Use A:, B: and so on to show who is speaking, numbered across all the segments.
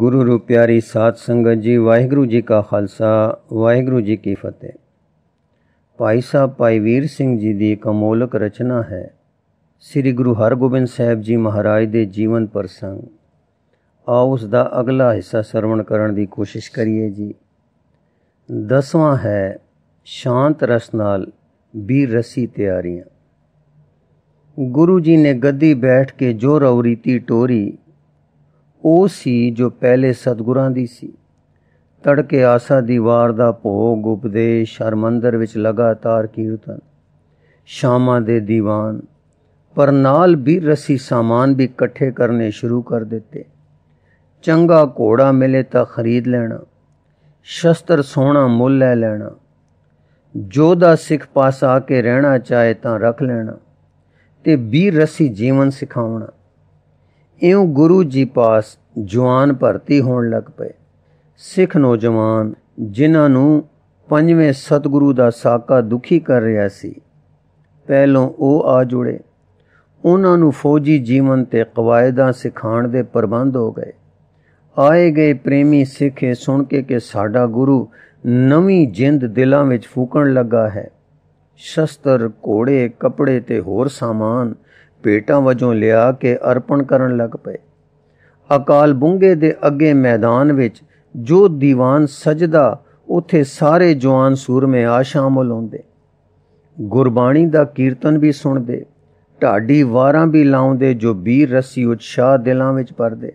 A: ਗੁਰੂ ਰੂਪ ਪਿਆਰੀ ਸਾਧ ਸੰਗਤ ਜੀ ਵਾਹਿਗੁਰੂ ਜੀ ਕਾ ਖਾਲਸਾ ਵਾਹਿਗੁਰੂ ਜੀ ਕੀ ਫਤਿਹ ਭਾਈ ਸਾਹਿਬ ਭਾਈ ਵੀਰ ਸਿੰਘ ਜੀ ਦੀ ਕਮੋਲਕ ਰਚਨਾ ਹੈ ਸ੍ਰੀ ਗੁਰੂ ਹਰਗੋਬਿੰਦ ਸਾਹਿਬ ਜੀ ਮਹਾਰਾਜ ਦੇ ਜੀਵਨ ਪ੍ਰਸੰਗ ਆ ਉਸ ਦਾ ਅਗਲਾ ਹਿੱਸਾ ਸਰਵਣ ਕਰਨ ਦੀ ਕੋਸ਼ਿਸ਼ ਕਰੀਏ ਜੀ ਦਸਵਾਂ ਹੈ ਸ਼ਾਂਤ ਰਸ ਨਾਲ ਵੀਰ ਰਸੀ ਤਿਆਰੀਆਂ ਗੁਰੂ ਜੀ ਨੇ ਗੱਦੀ ਬੈਠ ਕੇ ਜੋ ਰੌਰੀਤੀ ਟੋਰੀ ਉਹ ਸੀ ਜੋ ਪਹਿਲੇ ਸਤਗੁਰਾਂ ਦੀ ਸੀ ਤੜਕੇ ਆਸਾ ਦੀ ਵਾਰ ਦਾ ਭੋਗ ਉਪਦੇਸ਼ ਹਰ ਮੰਦਰ ਵਿੱਚ ਲਗਾਤਾਰ ਕੀਰਤਨ ਸ਼ਾਮਾਂ ਦੇ ਦੀਵਾਨ ਪਰ ਨਾਲ ਵੀ ਰਸੀ ਸਾਮਾਨ ਵੀ ਇਕੱਠੇ ਕਰਨੇ ਸ਼ੁਰੂ ਕਰ ਦਿੱਤੇ ਚੰਗਾ ਘੋੜਾ ਮਿਲੇ ਤਾਂ ਖਰੀਦ ਲੈਣਾ ਸ਼ਸਤਰ ਸੋਨਾ ਮੁੱਲ ਲੈ ਲੈਣਾ ਜੋ ਦਾ ਸਿੱਖ ਪਾਸ ਆ ਕੇ ਰਹਿਣਾ ਚਾਹੇ ਤਾਂ ਰੱਖ ਲੈਣਾ ਤੇ ਵੀ ਰਸੀ ਜੀਵਨ ਸਿਖਾਉਣਾ ਇਉਂ ਗੁਰੂ ਜੀ ਪਾਸ ਜਵਾਨ ਭਰਤੀ ਹੋਣ ਲੱਗ ਪਏ ਸਿੱਖ ਨੌਜਵਾਨ ਜਿਨ੍ਹਾਂ ਨੂੰ ਪੰਜਵੇਂ ਸਤਿਗੁਰੂ ਦਾ ਸਾਕਾ ਦੁਖੀ ਕਰ ਰਿਹਾ ਸੀ ਪਹਿਲੋਂ ਉਹ ਆ ਜੁੜੇ ਉਹਨਾਂ ਨੂੰ ਫੌਜੀ ਜੀਵਨ ਤੇ ਕਵਾਇਦਾਂ ਸਿਖਾਉਣ ਦੇ ਪ੍ਰਬੰਧ ਹੋ ਗਏ ਆਏ ਗਏ ਪ੍ਰੇਮੀ ਸਿੱਖੇ ਸੁਣ ਕੇ ਕਿ ਸਾਡਾ ਗੁਰੂ ਨਵੀਂ ਜਿੰਦ ਦਿਲਾਂ ਵਿੱਚ ਫੂਕਣ ਲੱਗਾ ਹੈ ਸ਼ਸਤਰ ਕੋੜੇ ਕਪੜੇ ਤੇ ਹੋਰ ਸਾਮਾਨ ਭੇਟਾਂ ਵਜੋਂ ਲਿਆ ਕੇ ਅਰਪਣ ਕਰਨ ਲੱਗ ਪਏ ਅਕਾਲ ਬੁੰਗੇ ਦੇ ਅੱਗੇ ਮੈਦਾਨ ਵਿੱਚ ਜੋ ਦੀਵਾਨ ਸਜਦਾ ਉਥੇ ਸਾਰੇ ਜਵਾਨ ਸੂਰਮੇ ਆ ਸ਼ਾਮਲ ਹੁੰਦੇ ਗੁਰਬਾਣੀ ਦਾ ਕੀਰਤਨ ਵੀ ਸੁਣਦੇ ਢਾਡੀ ਵਾਰਾਂ ਵੀ ਲਾਉਂਦੇ ਜੋ ਵੀਰ ਰਸੀ ਉਤਸ਼ਾਹ ਦਿਲਾਂ ਵਿੱਚ ਪਰਦੇ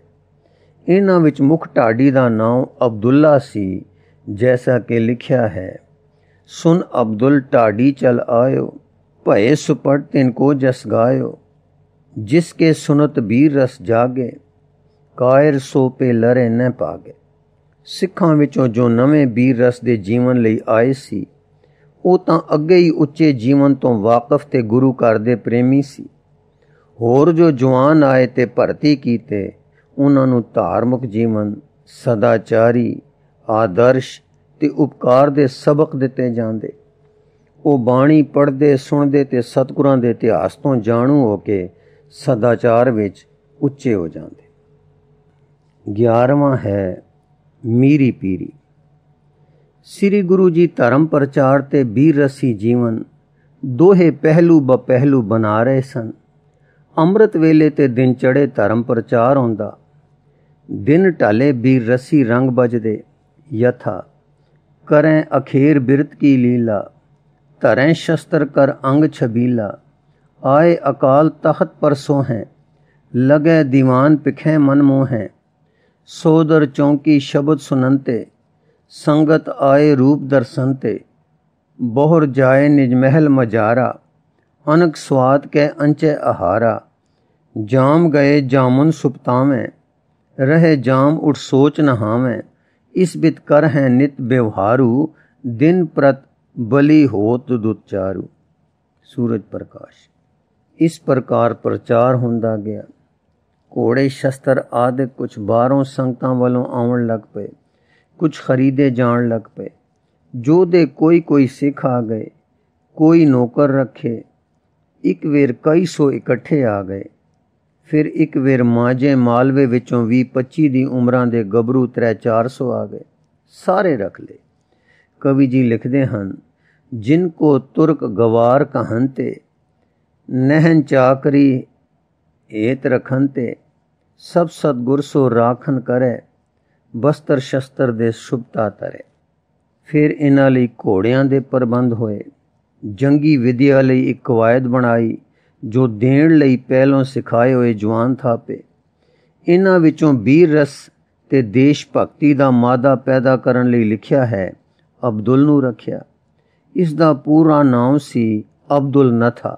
A: ਇਹਨਾਂ ਵਿੱਚ ਮੁੱਖ ਢਾਡੀ ਦਾ ਨਾਮ ਅਬਦੁੱਲਾ ਸੀ ਜੈਸਾ ਕਿ ਲਿਖਿਆ ਹੈ ਸੁਨ ਅਬਦੁੱਲ ਢਾਡੀ ਚਲ ਆਇਓ ਭਏ ਸੁਪਟ ਤਿਨ ਕੋ ਜਸ ਗਾਇਓ ਜਿਸ ਕੇ ਸੁਨਤ ਬੀਰ ਰਸ ਜਾਗੇ ਕਾਇਰ ਸੋ ਪੇ ਲਰੇ ਨ ਪਾਗੇ ਸਿੱਖਾਂ ਵਿੱਚੋਂ ਜੋ ਨਵੇਂ ਬੀਰ ਰਸ ਦੇ ਜੀਵਨ ਲਈ ਆਏ ਸੀ ਉਹ ਤਾਂ ਅੱਗੇ ਹੀ ਉੱਚੇ ਜੀਵਨ ਤੋਂ ਵਾਕਿਫ ਤੇ ਗੁਰੂ ਘਰ ਦੇ ਪ੍ਰੇਮੀ ਸੀ ਹੋਰ ਜੋ ਜਵਾਨ ਆਏ ਤੇ ਭਰਤੀ ਕੀਤੇ ਉਹਨਾਂ ਨੂੰ ਧਾਰਮਿਕ ਜੀਵਨ ਸਦਾਚਾਰੀ ਆਦਰਸ਼ ਤੇ ਉਪਕਾਰ ਦੇ ਸਬਕ ਦਿੱਤੇ ਜਾਂਦੇ ਉਹ ਬਾਣੀ ਪੜ੍ਹਦੇ ਸੁਣਦੇ ਤੇ ਸਤਿਗੁਰਾਂ ਦੇ ਇਤਿਹਾਸ ਤੋਂ ਜਾਣੂ ਹੋ ਕੇ ਸਦਾਚਾਰ ਵਿੱਚ ਉੱਚੇ ਹੋ ਜਾਂਦੇ 11ਵਾਂ ਹੈ ਮੀਰੀ ਪੀਰੀ ਸ੍ਰੀ ਗੁਰੂ ਜੀ ਧਰਮ ਪ੍ਰਚਾਰ ਤੇ ਬੀਰ ਰਸੀ ਜੀਵਨ ਦੋਹੇ ਪਹਿਲੂ ਬ ਪਹਿਲੂ ਬਣਾ ਰਹੇ ਸਨ ਅੰਮ੍ਰਿਤ ਵੇਲੇ ਤੇ ਦਿਨ ਚੜੇ ਧਰਮ ਪ੍ਰਚਾਰ ਹੁੰਦਾ ਦਿਨ ਢਾਲੇ ਬੀਰ ਰਸੀ ਰੰਗ ਬਜਦੇ ਯਥਾ ਕਰੈ ਅਖੇਰ ਬਿਰਤ ਕੀ ਲੀਲਾ ਧਰੈ ਸ਼ਸਤਰ ਕਰ ਅੰਗ ਛਬੀਲਾ आए अकाल तहत पर सो हैं लगे दीवान पिखें मन मोह हैं सोदर चौंकी शब्द सुनते संगत आए रूप दर्शनते बोहर जाए निज महल मजारा अनक स्वाद के अंचे आहारा जाम गए जामुन सुपतावें रहे जाम उठ सोच नहावें इस बित कर हैं नित व्यवहारू दिन प्रत बलि होत दुचारू सूरज प्रकाश ਇਸ ਪ੍ਰਕਾਰ ਪ੍ਰਚਾਰ ਹੁੰਦਾ ਗਿਆ ਘੋੜੇ ਸ਼ਸਤਰ ਆਦਿ ਕੁਝ ਬਾਹਰੋਂ ਸੰਗਤਾਂ ਵੱਲੋਂ ਆਉਣ ਲੱਗ ਪਏ ਕੁਝ ਖਰੀਦੇ ਜਾਣ ਲੱਗ ਪਏ ਜੋਦੇ ਕੋਈ ਕੋਈ ਸਿੱਖ ਆ ਗਏ ਕੋਈ ਨੌਕਰ ਰੱਖੇ ਇੱਕ ਵੇਰ ਕਈ ਸੋ ਇਕੱਠੇ ਆ ਗਏ ਫਿਰ ਇੱਕ ਵੇਰ ਮਾਜੇ ਮਾਲਵੇ ਵਿੱਚੋਂ 20 25 ਦੀ ਉਮਰਾਂ ਦੇ ਗੱਭਰੂ 3 400 ਆ ਗਏ ਸਾਰੇ ਰੱਖ ਲਏ ਕਵੀ ਜੀ ਲਿਖਦੇ ਹਨ ਜਿਨ ਕੋ ਤੁਰਕ ਗਵਾਰ ਕਹਨਤੇ ਨਹਿਨ ਚਾਕਰੀ ਏਤ ਰਖਨ ਤੇ ਸਭ ਸਤਗੁਰ ਸੋ ਰਾਖਨ ਕਰੇ ਬਸਤਰ ਸ਼ਸਤਰ ਦੇ ਸੁਭਤਾ ਤਰੇ ਫਿਰ ਇਹਨਾਂ ਲਈ ਘੋੜਿਆਂ ਦੇ ਪ੍ਰਬੰਧ ਹੋਏ ਜੰਗੀ ਵਿਦਿਆ ਲਈ ਇੱਕ ਵਾਇਦ ਬਣਾਈ ਜੋ ਦੇਣ ਲਈ ਪਹਿਲੋਂ ਸਿਖਾਏ ਹੋਏ ਜਵਾਨ ਥਾਪੇ ਇਹਨਾਂ ਵਿੱਚੋਂ ਵੀਰ ਰਸ ਤੇ ਦੇਸ਼ ਭਗਤੀ ਦਾ ਮਾਦਾ ਪੈਦਾ ਕਰਨ ਲਈ ਲਿਖਿਆ ਹੈ ਅਬਦੁਲ ਨੂੰ ਰੱਖਿਆ ਇਸ ਦਾ ਪੂਰਾ ਨਾਮ ਸੀ ਅਬਦੁਲ ਨਥਾ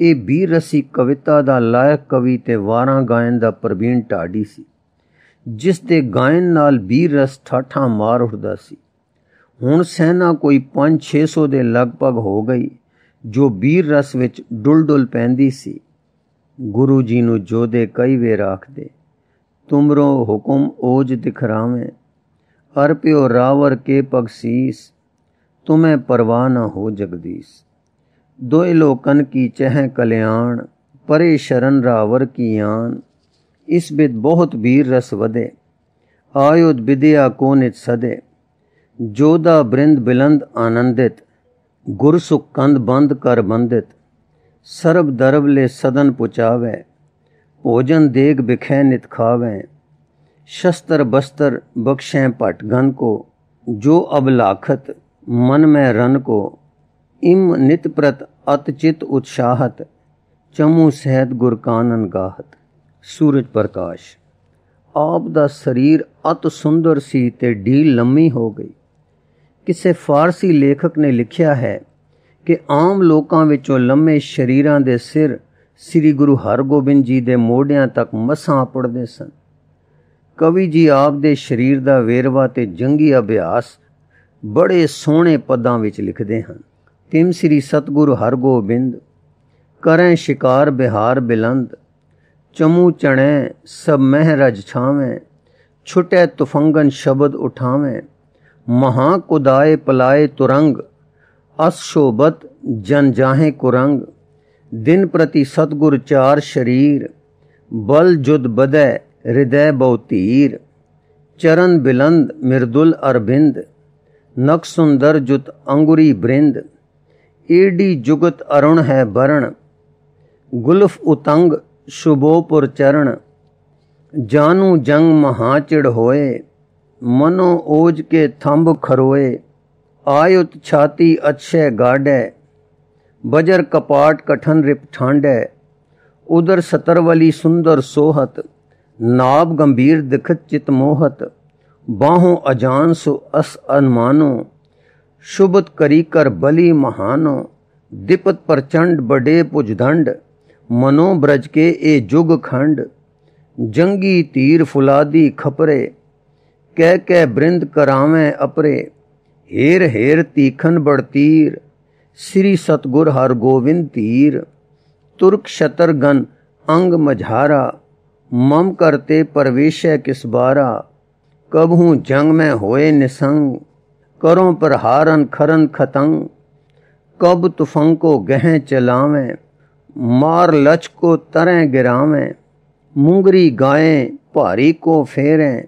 A: ਇਹ ਵੀਰ ਰਸੀ ਕਵਿਤਾ ਦਾ ਲਾਇਕ ਕਵੀ ਤੇ ਵਾਰਾਂ ਗਾਇਨ ਦਾ ਪ੍ਰਵੀਨ ਢਾਡੀ ਸੀ ਜਿਸ ਦੇ ਗਾਇਨ ਨਾਲ ਵੀਰ ਰਸ ਠਾਠਾਂ ਮਾਰ ਉੜਦਾ ਸੀ ਹੁਣ ਸੈਨਾ ਕੋਈ 5-600 ਦੇ ਲਗਭਗ ਹੋ ਗਈ ਜੋ ਵੀਰ ਰਸ ਵਿੱਚ ਡੁਲਡੁਲ ਪੈਂਦੀ ਸੀ ਗੁਰੂ ਜੀ ਨੂੰ ਜੋਦੇ ਕਈ ਵੇ ਰੱਖਦੇ ਤੁਮਰੋ ਹੁਕਮ ਓਜ ਦਿਖਰਾਵੇਂ ਅਰਪਿਓ ਰਾਵਰ ਕੇ ਪਗਸੀਸ ਤੁਮੇ ਪਰਵਾਹ ਨਾ ਹੋ ਜਗਦੀਸ਼ द्वैलोकन की चह कल्याण परे शरण रावर की आन इस बिद बहुत वीर रस वदे आयुध विद्या नित सदे जोधा बृंद बिलंद आनंदित गुर सुख कंद बंद कर बंदित सर्व दरब ले सदन पुचावे भोजन देख बिखै नित खावें शस्त्र बस्तर बख्शें पट पटघन को जो अब लाखत मन में रन को ਇਮ ਨਿਤ ਪ੍ਰਤ ਅਤ ਚਿਤ ਉਤਸ਼ਾਹਤ ਚਮੂ ਸਹਿਤ ਗੁਰ ਕਾਨਨ ਗਾਹਤ ਸੂਰਜ ਪ੍ਰਕਾਸ਼ ਆਪ ਦਾ ਸਰੀਰ ਅਤ ਸੁੰਦਰ ਸੀ ਤੇ ਢੀਲ ਲੰਮੀ ਹੋ ਗਈ ਕਿਸੇ ਫਾਰਸੀ ਲੇਖਕ ਨੇ ਲਿਖਿਆ ਹੈ ਕਿ ਆਮ ਲੋਕਾਂ ਵਿੱਚੋਂ ਲੰਮੇ ਸ਼ਰੀਰਾਂ ਦੇ ਸਿਰ ਸ੍ਰੀ ਗੁਰੂ ਹਰਗੋਬਿੰਦ ਜੀ ਦੇ ਮੋਢਿਆਂ ਤੱਕ ਮਸਾਂ ਪੜਦੇ ਸਨ ਕਵੀ ਜੀ ਆਪ ਦੇ ਸਰੀਰ ਦਾ ਵੇਰਵਾ ਤੇ ਜੰਗੀ ਅਭਿਆਸ ਬੜੇ ਸੋਹਣੇ ਪਦਾਂ ਵਿੱਚ ਲਿਖਦੇ ਹਨ तिम श्री सतगुरु गोबिंद करें शिकार बिहार बिलंद चमू चणे सब रज छावें छुटे तुफंगन शब्द उठावें महाकुदाए पलाए तुरंग अशोभत जन जाहे कुरंग दिन प्रति सतगुर चार शरीर बल जुद बदय हृदय बहुतीर चरण बिलंद मृदुल अरबिंद नक सुंदर जुत अंगुरी बृंद ਏਡੀ ਜੁਗਤ ਅਰੁਣ ਹੈ ਬਰਣ ਗੁਲਫ ਉਤੰਗ ਸ਼ੁਭੋਪੁਰ ਚਰਣ ਜਾਨੂ ਜੰਗ ਮਹਾ ਮਹਾਚਿੜ ਹੋਏ ਮਨੋ ਓਜ ਕੇ ਥੰਬ ਖਰੋਏ ਆਯੁਤ ਛਾਤੀ ਅਛੇ ਗਾੜੈ ਬਜਰ ਕਪਾਟ ਕਠਨ ਰਿਪ ਠਾਂਡੈ ਉਦਰ ਸਤਰ ਵਾਲੀ ਸੁੰਦਰ ਸੋਹਤ ਨਾਬ ਗੰਭੀਰ ਦਿਖਤ ਚਿਤ ਮੋਹਤ ਬਾਹੋਂ ਅਜਾਨ ਸੋ ਅਸ ਅਨਮਾਨੋ ਸ਼ੁਭਤ ਕਰੀ ਕਰ ਬਲੀ ਮਹਾਨੋ ਦਿਪਤ ਪ੍ਰਚੰਡ ਬੜੇ ਪੁਜਧੰਡ ਮਨੋ ਬ੍ਰਜ ਕੇ ਇਹ ਜੁਗ ਖੰਡ ਜੰਗੀ ਤੀਰ ਫੁਲਾਦੀ ਖਪਰੇ ਕਹਿ ਕਹਿ ਬ੍ਰਿੰਦ ਕਰਾਵੇਂ ਅਪਰੇ ਹੇਰ ਹੇਰ ਤੀਖਨ ਬੜਤੀਰ ਸ੍ਰੀ ਸਤਗੁਰ ਹਰਗੋਬਿੰਦ ਤੀਰ ਤੁਰਕ ਸ਼ਤਰਗਨ ਅੰਗ ਮਝਾਰਾ ਮਮ ਕਰਤੇ ਪਰਵੇਸ਼ੈ ਕਿਸ ਬਾਰਾ ਕਬਹੂ ਜੰਗ ਮੈਂ ਹੋਏ ਨਿਸੰਗ करों पर हारन खरन खतंग कब तुफंग को गहें चलावें मार लच को तरें गिरावें मुंगरी गायें भारी को फेरें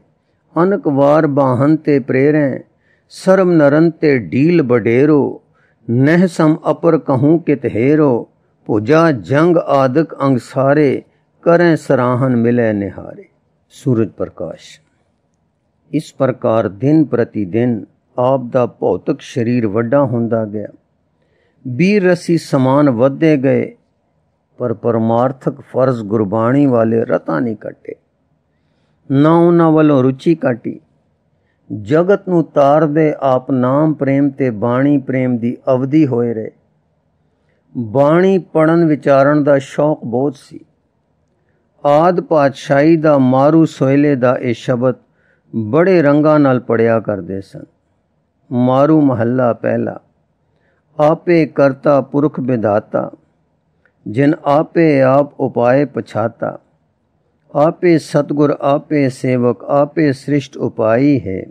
A: अनक वार बाहन ते प्रेरें सरम नरन ते डील बडेरो नह सम अपर कहूँ कित हेरो पूजा जंग आदक अंग सारे करें सराहन मिले निहारे सूरज प्रकाश इस प्रकार दिन प्रतिदिन ਆਪ ਦਾ ਭੌਤਿਕ ਸਰੀਰ ਵੱਡਾ ਹੁੰਦਾ ਗਿਆ ਵੀਰ ਰਸੀ ਸਮਾਨ ਵਧਦੇ ਗਏ ਪਰ ਪਰਮਾਰਥਕ ਫਰਜ਼ ਗੁਰਬਾਣੀ ਵਾਲੇ ਰਤਾ ਨਹੀਂ ਕੱਟੇ ਨਾ ਉਹਨਾਂ ਵੱਲੋਂ ਰੁਚੀ ਕਾਟੀ ਜਗਤ ਨੂੰ ਤਾਰਦੇ ਆਪ ਨਾਮ ਪ੍ਰੇਮ ਤੇ ਬਾਣੀ ਪ੍ਰੇਮ ਦੀ ਅਵਧੀ ਹੋਏ ਰਹੇ ਬਾਣੀ ਪੜਨ ਵਿਚਾਰਨ ਦਾ ਸ਼ੌਕ ਬਹੁਤ ਸੀ ਆਦ ਪਾਤਸ਼ਾਹੀ ਦਾ ਮਾਰੂ ਸੋਇਲੇ ਦਾ ਇਹ ਸ਼ਬਦ ਬੜੇ ਰੰਗਾਂ ਨਾਲ ਪੜਿਆ ਕਰਦੇ ਸਨ ਮਾਰੂ ਮਹੱਲਾ ਪਹਿਲਾ ਆਪੇ ਕਰਤਾ ਪੁਰਖ ਵਿਧਾਤਾ ਜਿਨ ਆਪੇ ਆਪ ਉਪਾਏ ਪਛਾਤਾ ਆਪੇ ਸਤਗੁਰ ਆਪੇ ਸੇਵਕ ਆਪੇ ਸ੍ਰਿਸ਼ਟ ਉਪਾਈ ਹੈ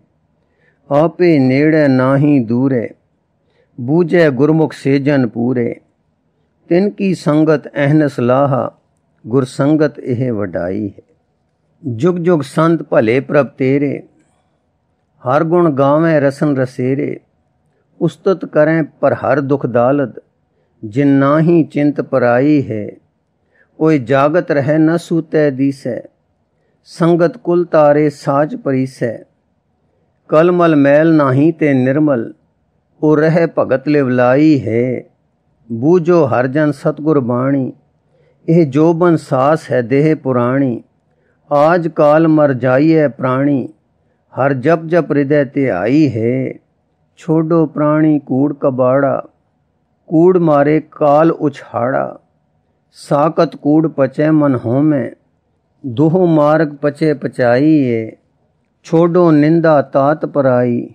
A: ਆਪੇ ਨੇੜੇ ਨਾਹੀ ਦੂਰੇ ਬੂਝੇ ਗੁਰਮੁਖ ਸੇਜਨ ਪੂਰੇ ਤਿਨ ਕੀ ਸੰਗਤ ਅਹਨਸ ਲਾਹਾ ਗੁਰ ਸੰਗਤ ਇਹ ਵਡਾਈ ਹੈ ਜੁਗ ਜੁਗ ਸੰਤ ਭਲੇ ਪ੍ਰਭ ਤੇਰੇ ਹਰ ਗੁਣ ਗਾਵੇਂ ਰਸਨ ਰਸੇਰੇ ਉਸਤਤ ਕਰੇ ਪਰ ਹਰ ਦੁਖ ਦਾਲਦ ਜਿਨ ਨਾਹੀ ਚਿੰਤ ਪਰਾਈ ਹੈ ਓਏ ਜਾਗਤ ਰਹੇ ਨ ਸੂਤੇ ਦੀਸੈ ਸੰਗਤ ਕੁਲ ਤਾਰੇ ਸਾਜ ਪਰੀਸੈ ਕਲਮਲ ਮੈਲ ਨਾਹੀ ਤੇ ਨਿਰਮਲ ਉਹ ਰਹੇ ਭਗਤ ਲਿਵਲਾਈ ਹੈ ਬੂਜੋ ਹਰ ਜਨ ਸਤਗੁਰ ਬਾਣੀ ਇਹ ਜੋਬਨ ਸਾਸ ਹੈ ਦੇਹ ਪੁਰਾਣੀ ਆਜ ਕਾਲ ਮਰ ਜਾਈਏ ਪ੍ਰਾਣੀ ਹਰ ਜਪ ਜਪ ਹਿਰਦੈ ਤੇ ਆਈ ਹੈ ਛੋਡੋ ਪ੍ਰਾਣੀ ਕੂੜ ਕਬਾੜਾ ਕੂੜ ਮਾਰੇ ਕਾਲ ਉਛਾੜਾ ਸਾਕਤ ਕੂੜ ਪਚੈ ਮਨ ਹੋਮੈ ਦੋਹ ਮਾਰਗ ਪਚੇ ਏ ਛੋਡੋ ਨਿੰਦਾ ਤਾਤ ਪਰਾਈ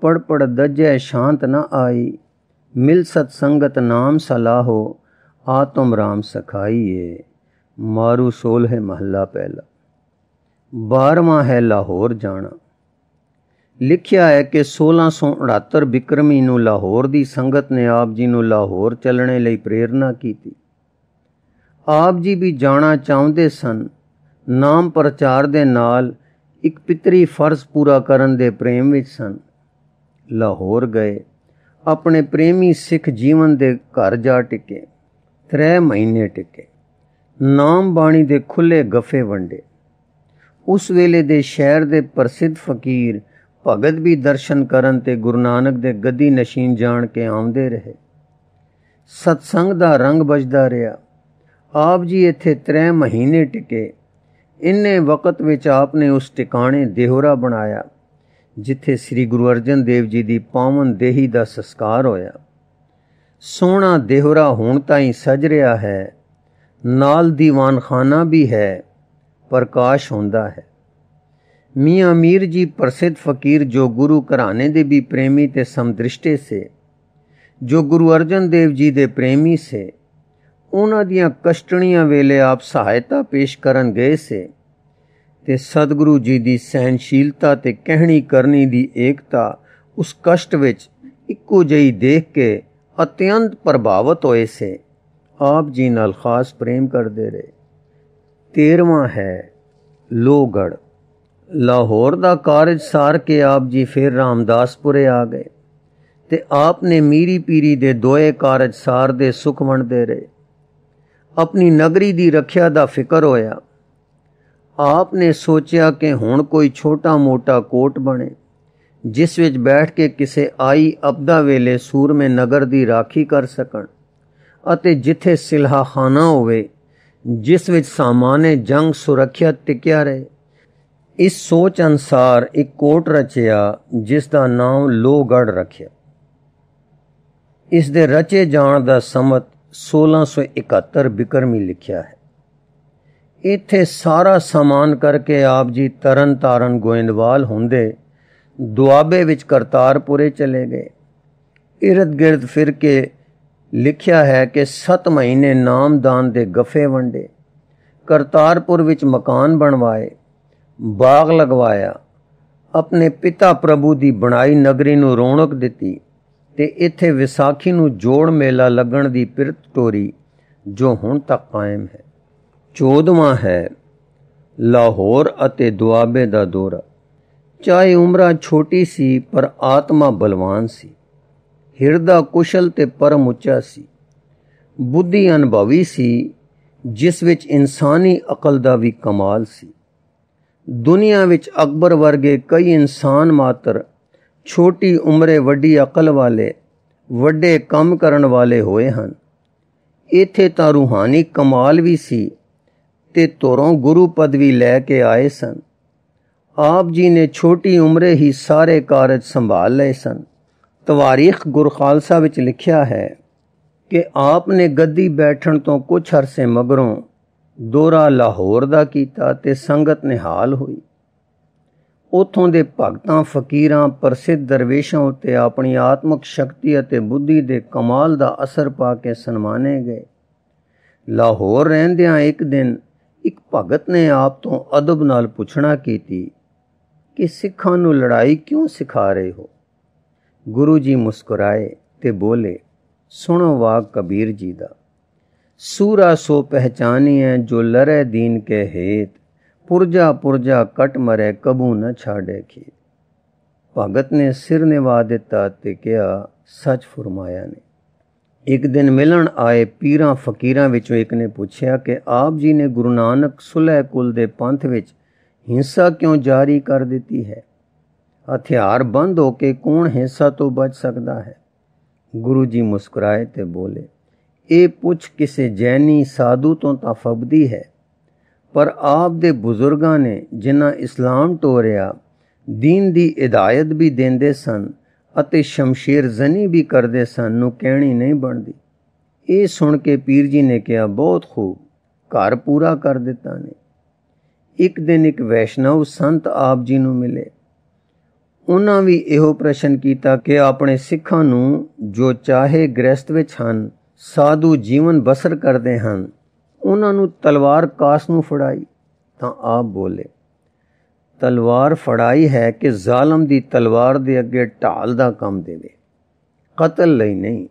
A: ਪੜ ਪੜ ਦਜੈ ਸ਼ਾਂਤ ਨ ਆਈ ਮਿਲ ਸਤ ਸੰਗਤ ਨਾਮ ਸਲਾਹੋ ਆਤਮ ਰਾਮ ਸਖਾਈ ਏ ਮਾਰੂ ਸੋਲ ਹੈ ਮਹੱਲਾ ਪਹਿਲਾ 12ਵਾਂ ਹੈ ਲਾਹੌਰ ਜਾਣਾ ਲਿਖਿਆ ਹੈ ਕਿ 1669 ਬਿਕਰਮੀ ਨੂੰ ਲਾਹੌਰ ਦੀ ਸੰਗਤ ਨੇ ਆਪ ਜੀ ਨੂੰ ਲਾਹੌਰ ਚੱਲਣੇ ਲਈ ਪ੍ਰੇਰਣਾ ਕੀਤੀ ਆਪ ਜੀ ਵੀ ਜਾਣਾ ਚਾਹੁੰਦੇ ਸਨ ਨਾਮ ਪ੍ਰਚਾਰ ਦੇ ਨਾਲ ਇੱਕ ਪਿਤਰੀ ਫਰਜ਼ ਪੂਰਾ ਕਰਨ ਦੇ ਪ੍ਰੇਮ ਵਿੱਚ ਸਨ ਲਾਹੌਰ ਗਏ ਆਪਣੇ ਪ੍ਰੇਮੀ ਸਿੱਖ ਜੀਵਨ ਦੇ ਘਰ ਜਾ ਟਿਕੇ ਤਰੇ ਮਹੀਨੇ ਟਿਕੇ ਨਾਮ ਬਾਣੀ ਦੇ ਖੁੱਲੇ ਗੱਫੇ ਵੰਡੇ ਉਸ ਵੇਲੇ ਦੇ ਸ਼ਹਿਰ ਦੇ ਪ੍ਰਸਿੱਧ ਫਕੀਰ ਭਗਤ ਵੀ ਦਰਸ਼ਨ ਕਰਨ ਤੇ ਗੁਰੂ ਨਾਨਕ ਦੇ ਗੱਦੀ ਨਸ਼ੀਨ ਜਾਣ ਕੇ ਆਉਂਦੇ ਰਹੇ ਸਤਸੰਗ ਦਾ ਰੰਗ ਵੱਜਦਾ ਰਿਹਾ ਆਪ ਜੀ ਇੱਥੇ 3 ਮਹੀਨੇ ਟਿਕੇ ਇੰਨੇ ਵਕਤ ਵਿੱਚ ਆਪ ਨੇ ਉਸ ਟਿਕਾਣੇ ਦੇਹੋਰਾ ਬਣਾਇਆ ਜਿੱਥੇ ਸ੍ਰੀ ਗੁਰੂ ਅਰਜਨ ਦੇਵ ਜੀ ਦੀ ਪਾਵਨ ਦੇਹੀ ਦਾ ਸੰਸਕਾਰ ਹੋਇਆ ਸੋਹਣਾ ਦੇਹੋਰਾ ਹੁਣ ਤਾਂ ਹੀ ਸਜ ਰਿਹਾ ਹੈ ਨਾਲ ਦੀਵਾਨਖਾਨਾ ਵੀ ਹੈ ਪ੍ਰਕਾਸ਼ ਹੁੰਦਾ ਹੈ ਮੀਆਂ ਮੀਰ ਜੀ ਪ੍ਰਸਿੱਧ ਫਕੀਰ ਜੋ ਗੁਰੂ ਘਰਾਣੇ ਦੇ ਵੀ ਪ੍ਰੇਮੀ ਤੇ ਸਮਦ੍ਰਿਸ਼ਟੇ ਸੇ ਜੋ ਗੁਰੂ ਅਰਜਨ ਦੇਵ ਜੀ ਦੇ ਪ੍ਰੇਮੀ ਸੇ ਉਹਨਾਂ ਦੀਆਂ ਕਸ਼ਟਣੀਆਂ ਵੇਲੇ ਆਪ ਸਹਾਇਤਾ ਪੇਸ਼ ਕਰਨ ਗਏ ਸੇ ਤੇ ਸਤਿਗੁਰੂ ਜੀ ਦੀ ਸਹਿਨਸ਼ੀਲਤਾ ਤੇ ਕਹਿਣੀ ਕਰਨੀ ਦੀ ਏਕਤਾ ਉਸ ਕਸ਼ਟ ਵਿੱਚ ਇੱਕੋ ਜਿਹੀ ਦੇਖ ਕੇ ਅਤਿਅੰਤ ਪ੍ਰਭਾਵਿਤ ਹੋਏ ਸੇ ਆਪ ਜੀ ਨਾਲ ਖਾਸ ਪ੍ਰੇਮ ਕਰਦੇ ਰਹੇ 13ਵਾਂ ਹੈ ਲੋਗੜ ਲਾਹੌਰ ਦਾ ਕਾਰਜ ਸਾਰ ਕੇ ਆਪ ਜੀ ਫਿਰ ਰਾਮਦਾਸਪੁਰੇ ਆ ਗਏ ਤੇ ਆਪ ਨੇ ਮੀਰੀ ਪੀਰੀ ਦੇ ਦੋਏ ਕਾਰਜ ਸਾਰ ਦੇ ਸੁਖ ਦੇ ਰਹੇ ਆਪਣੀ ਨਗਰੀ ਦੀ ਰੱਖਿਆ ਦਾ ਫਿਕਰ ਹੋਇਆ ਆਪ ਨੇ ਸੋਚਿਆ ਕਿ ਹੁਣ ਕੋਈ ਛੋਟਾ-ਮੋਟਾ ਕੋਟ ਬਣੇ ਜਿਸ ਵਿੱਚ ਬੈਠ ਕੇ ਕਿਸੇ ਆਈ ਅਬਦਾ ਵੇਲੇ ਸੂਰਮੇ ਨਗਰ ਦੀ ਰਾਖੀ ਕਰ ਸਕਣ ਅਤੇ ਜਿੱਥੇ ਸਿਲਹਾਖਾਨਾ ਹੋਵੇ ਜਿਸ ਵਿੱਚ ਸਾਮਾਨੇ ਜੰਗ ਸੁਰੱਖਿਆ ਟਿਕਿਆ ਰਹੇ ਇਸ ਸੋਚ ਅਨਸਾਰ ਇੱਕ ਕੋਟ ਰਚਿਆ ਜਿਸ ਦਾ ਨਾਮ ਲੋਗੜ ਰੱਖਿਆ ਇਸ ਦੇ ਰਚੇ ਜਾਣ ਦਾ ਸਮਤ 1671 ਬਿਕਰਮੀ ਲਿਖਿਆ ਹੈ ਇੱਥੇ ਸਾਰਾ ਸਮਾਨ ਕਰਕੇ ਆਪ ਜੀ ਤਰਨ ਤਾਰਨ ਗੋਇੰਦਵਾਲ ਹੁੰਦੇ ਦੁਆਬੇ ਵਿੱਚ ਕਰਤਾਰਪੁਰੇ ਚਲੇ ਗਏ ਇਰਤ ਗਿਰਦ ਫਿਰ ਕੇ ਲਿਖਿਆ ਹੈ ਕਿ 7 ਮਹੀਨੇ ਨਾਮਦਾਨ ਦੇ ਗਫੇ ਵੰਡੇ ਕਰਤਾਰਪੁਰ ਵਿੱਚ ਮਕਾਨ ਬਣਵਾਏ ਬਾਗ ਲਗਵਾਇਆ ਆਪਣੇ ਪਿਤਾ ਪ੍ਰਭੂ ਦੀ ਬਣਾਈ ਨਗਰੀ ਨੂੰ ਰੌਣਕ ਦਿੱਤੀ ਤੇ ਇੱਥੇ ਵਿਸਾਖੀ ਨੂੰ ਜੋੜ ਮੇਲਾ ਲੱਗਣ ਦੀ ਪਿਰਤ ਟੋਰੀ ਜੋ ਹੁਣ ਤੱਕ ਕਾਇਮ ਹੈ 14ਵਾਂ ਹੈ ਲਾਹੌਰ ਅਤੇ ਦੁਆਬੇ ਦਾ ਦੌਰਾ ਚਾਹੇ ਉਮਰਾਂ ਛੋਟੀ ਸੀ ਪਰ ਆਤਮਾ ਬਲਵਾਨ ਸੀ ਹਿਰਦਾ ਕੁਸ਼ਲ ਤੇ ਪਰਮ ਉੱਚਾ ਸੀ ਬੁੱਧੀ ਅਨੁਭਵੀ ਸੀ ਜਿਸ ਵਿੱਚ ਇਨਸਾਨੀ ਅਕਲ ਦਾ ਵੀ ਕਮਾਲ ਸੀ ਦੁਨੀਆ ਵਿੱਚ ਅਕਬਰ ਵਰਗੇ ਕਈ ਇਨਸਾਨ ਮਾਤਰ ਛੋਟੀ ਉਮਰੇ ਵੱਡੀ ਅਕਲ ਵਾਲੇ ਵੱਡੇ ਕੰਮ ਕਰਨ ਵਾਲੇ ਹੋਏ ਹਨ ਇੱਥੇ ਤਾਂ ਰੂਹਾਨੀ ਕਮਾਲ ਵੀ ਸੀ ਤੇ ਤੋਰੋਂ ਗੁਰੂ ਪਦਵੀ ਲੈ ਕੇ ਆਏ ਸਨ ਆਪ ਜੀ ਨੇ ਛੋਟੀ ਉਮਰੇ ਹੀ ਸਾਰੇ ਕਾਰਜ ਸੰਭਾਲ ਲਏ ਸਨ ਤਵਾਰੀਖ ਗੁਰਖਾਲਸਾ ਵਿੱਚ ਲਿਖਿਆ ਹੈ ਕਿ ਆਪ ਨੇ ਗੱਦੀ ਬੈਠਣ ਤੋਂ ਕੁਝ ਅਰਸੇ ਮਗਰੋਂ ਦੋਰਾ ਲਾਹੌਰ ਦਾ ਕੀਤਾ ਤੇ ਸੰਗਤ ਨਿਹਾਲ ਹੋਈ ਉਥੋਂ ਦੇ ਭਗਤਾਂ ਫਕੀਰਾਂ ਪ੍ਰਸਿੱਧ ਦਰਵੇਸ਼ਾਂ ਉਤੇ ਆਪਣੀ ਆਤਮਿਕ ਸ਼ਕਤੀ ਅਤੇ ਬੁੱਧੀ ਦੇ ਕਮਾਲ ਦਾ ਅਸਰ ਪਾ ਕੇ ਸਨਮਾਨੇ ਗਏ ਲਾਹੌਰ ਰਹਿੰਦਿਆਂ ਇੱਕ ਦਿਨ ਇੱਕ ਭਗਤ ਨੇ ਆਪ ਤੋਂ ਅਦਬ ਨਾਲ ਪੁੱਛਣਾ ਕੀਤੀ ਕਿ ਸਿੱਖਾਂ ਨੂੰ ਲੜਾਈ ਕਿਉਂ ਸਿਖਾ ਰਹੇ ਹੋ ਗੁਰੂ ਜੀ ਮੁਸਕਰਾਏ ਤੇ ਬੋਲੇ ਸੁਣੋ ਵਾਕ ਕਬੀਰ ਜੀ ਦਾ ਸੋ ਪਹਿਚਾਨੀ पहचानिए ਜੋ ਲਰੈ ਦੀਨ ਕੇ ਹੇਤ ਪੁਰਜਾ ਪੁਰਜਾ ਕਟ ਮਰੇ ਕਬੂ ਨਾ ਛਾੜੇ ਕੀ ਭਗਤ ਨੇ ਸਿਰ ਨਿਵਾ ਦਿੱਤਾ ਤੇ ਕਿਹਾ ਸੱਚ ਫਰਮਾਇਆ ਨੇ ਇੱਕ ਦਿਨ ਮਿਲਣ ਆਏ ਪੀਰਾਂ ਫਕੀਰਾਂ ਵਿੱਚੋਂ ਇੱਕ ਨੇ ਪੁੱਛਿਆ ਕਿ ਆਪ ਜੀ ਨੇ ਗੁਰੂ ਨਾਨਕ ਸੁਲਹਿ ਕੁਲ ਦੇ ਪੰਥ ਵਿੱਚ ਹਿੰਸਾ ਕਿਉਂ ਜਾਰੀ ਕਰ ਦਿੱਤੀ ਹੈ ਹਥਿਆਰ ਬੰਦ ਹੋ ਕੇ ਕੌਣ ਹਿੰਸਾ ਤੋਂ ਬਚ ਸਕਦਾ ਹੈ ਗੁਰੂ ਜੀ ਮੁਸਕਰਾਏ ਤੇ ਬੋਲੇ ਇਹ ਪੁੱਛ ਕਿਸੇ ਜੈਨੀ ਸਾਧੂ ਤੋਂ ਤਾਂ ਫਬਦੀ ਹੈ ਪਰ ਆਪ ਦੇ ਬਜ਼ੁਰਗਾਂ ਨੇ ਜਿਨ੍ਹਾਂ ਇਸਲਾਮ ਟੋਰਿਆ دین ਦੀ ਹਿਦਾਇਤ ਵੀ ਦਿੰਦੇ ਸਨ ਅਤੇ ਸ਼ਮਸ਼ੀਰ ਜ਼ਨੀ ਵੀ ਕਰਦੇ ਸਨ ਨੂੰ ਕਹਿਣੀ ਨਹੀਂ ਬਣਦੀ ਇਹ ਸੁਣ ਕੇ ਪੀਰ ਜੀ ਨੇ ਕਿਹਾ ਬਹੁਤ ਖੂਬ ਘਰ ਪੂਰਾ ਕਰ ਦਿੱਤਾ ਨੇ ਇੱਕ ਦਿਨ ਇੱਕ ਵੈਸ਼ਨਵ ਸੰਤ ਆਪ ਜੀ ਨੂੰ ਮਿਲੇ ਉਹਨਾਂ ਵੀ ਇਹੋ ਪ੍ਰਸ਼ਨ ਕੀਤਾ ਕਿ ਆਪਣੇ ਸਿੱਖਾਂ ਨੂੰ ਜੋ ਚਾਹੇ ਗ੍ਰਸਥ ਵਿੱਚ ਹਨ ਸਾਧੂ ਜੀਵਨ ਬਸਰ ਕਰਦੇ ਹਨ ਉਹਨਾਂ ਨੂੰ ਤਲਵਾਰ ਕਾਸ ਨੂੰ ਫੜਾਈ ਤਾਂ ਆਪ ਬੋਲੇ ਤਲਵਾਰ ਫੜਾਈ ਹੈ ਕਿ ਜ਼ਾਲਮ ਦੀ ਤਲਵਾਰ ਦੇ ਅੱਗੇ ਢਾਲ ਦਾ ਕੰਮ ਦੇਵੇ ਕਤਲ ਲਈ ਨਹੀਂ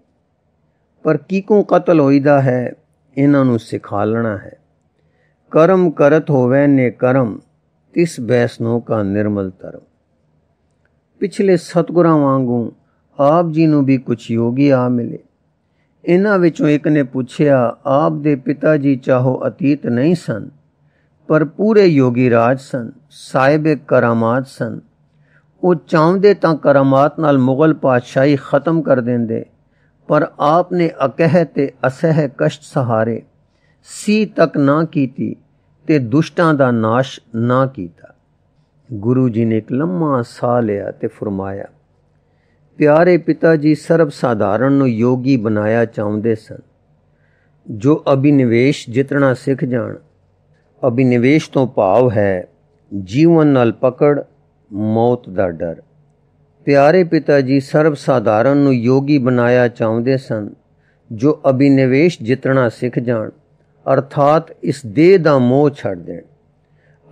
A: ਪਰ ਕਿਕੋਂ ਕਤਲ ਹੋਈਦਾ ਹੈ ਇਹਨਾਂ ਨੂੰ ਸਿਖਾ ਲੈਣਾ ਹੈ ਕਰਮ ਕਰਤ ਹੋਵੇ ਨੇ ਕਰਮ ਤਿਸ ਬੈਸਨੋ ਕਾ ਨਿਰਮਲ ਤਰ ਪਿਛਲੇ ਸਤਗੁਰਾਂ ਵਾਂਗੂ ਆਪ ਜੀ ਨੂੰ ਵੀ ਕੁਝ ਯੋਗੀ ਆ ਮਿਲੇ ਇਹਨਾਂ ਵਿੱਚੋਂ ਇੱਕ ਨੇ ਪੁੱਛਿਆ ਆਪ ਦੇ ਪਿਤਾ ਜੀ ਚਾਹੋ ਅਤੀਤ ਨਹੀਂ ਸਨ ਪਰ ਪੂਰੇ ਯੋਗੀ ਰਾਜ ਸਨ ਸਾਇਬ ਕਰਾਮਾਤ ਸਨ ਉਹ ਚਾਹੁੰਦੇ ਤਾਂ ਕਰਾਮਾਤ ਨਾਲ ਮੁਗਲ ਪਾਤਸ਼ਾਹੀ ਖਤਮ ਕਰ ਦਿੰਦੇ ਪਰ ਆਪ ਨੇ ਅਕਹਿ ਤੇ ਅਸਹਿ ਕਸ਼ਟ ਸਹਾਰੇ ਸੀ ਤੱਕ ਨਾ ਕੀਤੀ ਤੇ ਦੁਸ਼ਟਾਂ ਦਾ ਨਾਸ਼ ਨਾ ਕੀਤਾ ਗੁਰੂ ਜੀ ਨੇ ਇੱਕ ਲੰਮਾ ਸਾਹ ਲਿਆ ਤੇ ਫਰਮਾਇਆ ਪਿਆਰੇ ਪਿਤਾ ਜੀ ਸਰਬ ਸਾਧਾਰਨ ਨੂੰ ਯੋਗੀ ਬਣਾਇਆ ਚਾਹੁੰਦੇ ਸਨ ਜੋ ਅਭਿਨਿਵੇਸ਼ ਜਿਤਨਾ ਸਿੱਖ ਜਾਣ ਅਭਿਨਿਵੇਸ਼ ਤੋਂ ਭਾਵ ਹੈ ਜੀਵਨ ਨਾਲ ਪਕੜ ਮੌਤ ਦਾ ਡਰ ਪਿਆਰੇ ਪਿਤਾ ਜੀ ਸਰਬ ਸਾਧਾਰਨ ਨੂੰ ਯੋਗੀ ਬਣਾਇਆ ਚਾਹੁੰਦੇ ਸਨ ਜੋ ਅਭਿਨਿਵੇਸ਼ ਜਿਤਨਾ ਸਿੱਖ ਜਾਣ ਅਰਥਾਤ ਇਸ ਦੇਹ ਦਾ ਮੋਹ ਛੱਡ ਦੇਣ